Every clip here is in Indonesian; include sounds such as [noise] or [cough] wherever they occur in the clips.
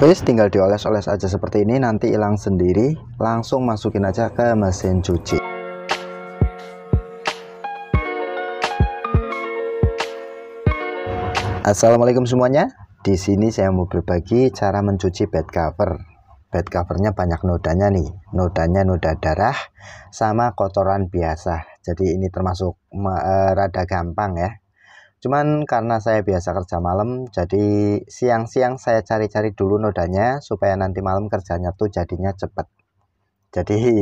habis tinggal dioles-oles aja seperti ini nanti hilang sendiri. Langsung masukin aja ke mesin cuci. Assalamualaikum semuanya. Di sini saya mau berbagi cara mencuci bed cover. Bed covernya banyak nodanya nih. Nodanya noda darah sama kotoran biasa. Jadi ini termasuk uh, rada gampang ya Cuman karena saya biasa kerja malam, jadi siang-siang saya cari-cari dulu nodanya supaya nanti malam kerjanya tuh jadinya cepet. Jadi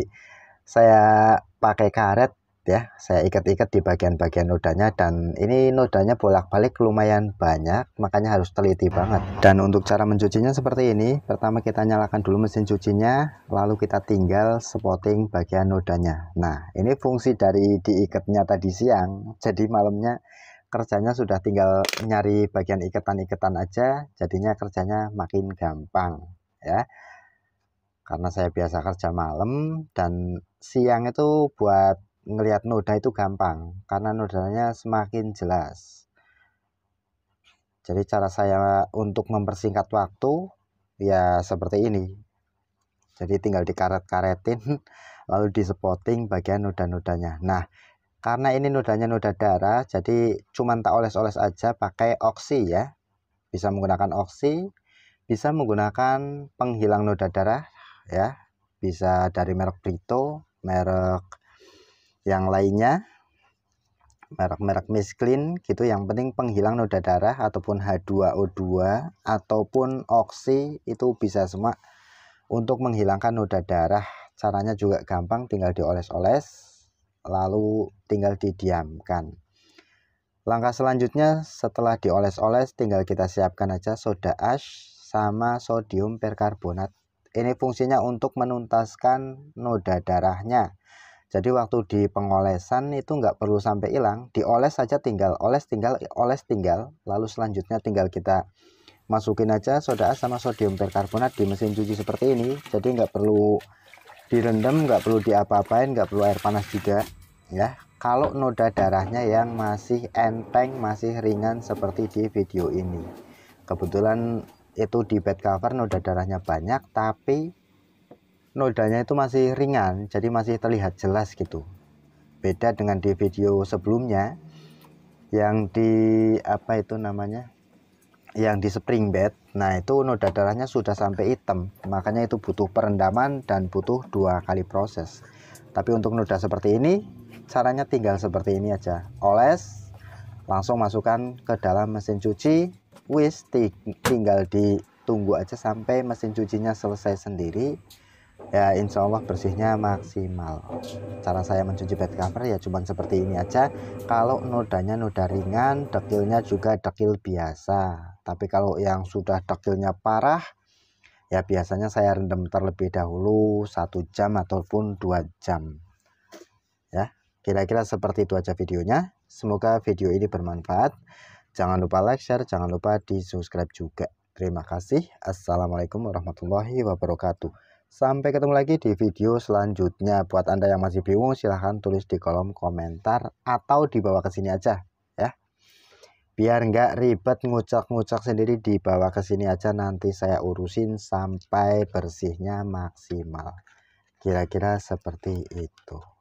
saya pakai karet ya, saya ikat-ikat di bagian-bagian nodanya dan ini nodanya bolak-balik lumayan banyak, makanya harus teliti banget. Dan untuk cara mencucinya seperti ini, pertama kita nyalakan dulu mesin cucinya, lalu kita tinggal spotting bagian nodanya. Nah, ini fungsi dari diikatnya tadi siang, jadi malamnya kerjanya sudah tinggal nyari bagian iketan-iketan aja jadinya kerjanya makin gampang ya karena saya biasa kerja malam dan siang itu buat ngelihat noda itu gampang karena nodanya semakin jelas jadi cara saya untuk mempersingkat waktu ya seperti ini jadi tinggal dikaret-karetin [laughs] lalu di spotting bagian noda-nodanya nah karena ini nodanya noda darah, jadi cuma tak oles-oles aja pakai oksi ya. Bisa menggunakan oksi, bisa menggunakan penghilang noda darah ya. Bisa dari merek Brito, merek yang lainnya, merek-merek Clean gitu. Yang penting penghilang noda darah ataupun H2O2 ataupun oksi itu bisa semua untuk menghilangkan noda darah. Caranya juga gampang, tinggal dioles-oles lalu tinggal didiamkan. Langkah selanjutnya setelah dioles-oles tinggal kita siapkan aja soda ash sama sodium perkarbonat. Ini fungsinya untuk menuntaskan noda darahnya. Jadi waktu di pengolesan itu nggak perlu sampai hilang, dioles saja tinggal oles tinggal oles tinggal, lalu selanjutnya tinggal kita masukin aja soda ash sama sodium perkarbonat di mesin cuci seperti ini. Jadi nggak perlu direndam, nggak perlu diapa-apain, nggak perlu air panas juga ya kalau noda darahnya yang masih enteng masih ringan seperti di video ini kebetulan itu di bed cover noda darahnya banyak tapi nodanya itu masih ringan jadi masih terlihat jelas gitu beda dengan di video sebelumnya yang di apa itu namanya yang di spring bed nah itu noda darahnya sudah sampai hitam makanya itu butuh perendaman dan butuh dua kali proses tapi untuk noda seperti ini caranya tinggal seperti ini aja oles langsung masukkan ke dalam mesin cuci wis tinggal ditunggu aja sampai mesin cucinya selesai sendiri ya insya Allah bersihnya maksimal cara saya mencuci bed cover ya cuman seperti ini aja kalau nodanya noda ringan dekilnya juga dekil biasa tapi kalau yang sudah dekilnya parah ya biasanya saya rendam terlebih dahulu satu jam ataupun dua jam Kira-kira seperti itu aja videonya. Semoga video ini bermanfaat. Jangan lupa like, share, jangan lupa di subscribe juga. Terima kasih. Assalamualaikum warahmatullahi wabarakatuh. Sampai ketemu lagi di video selanjutnya. Buat Anda yang masih bingung, silahkan tulis di kolom komentar atau dibawa ke sini aja ya. Biar nggak ribet ngucak-ngucak sendiri dibawa ke sini aja nanti saya urusin sampai bersihnya maksimal. Kira-kira seperti itu.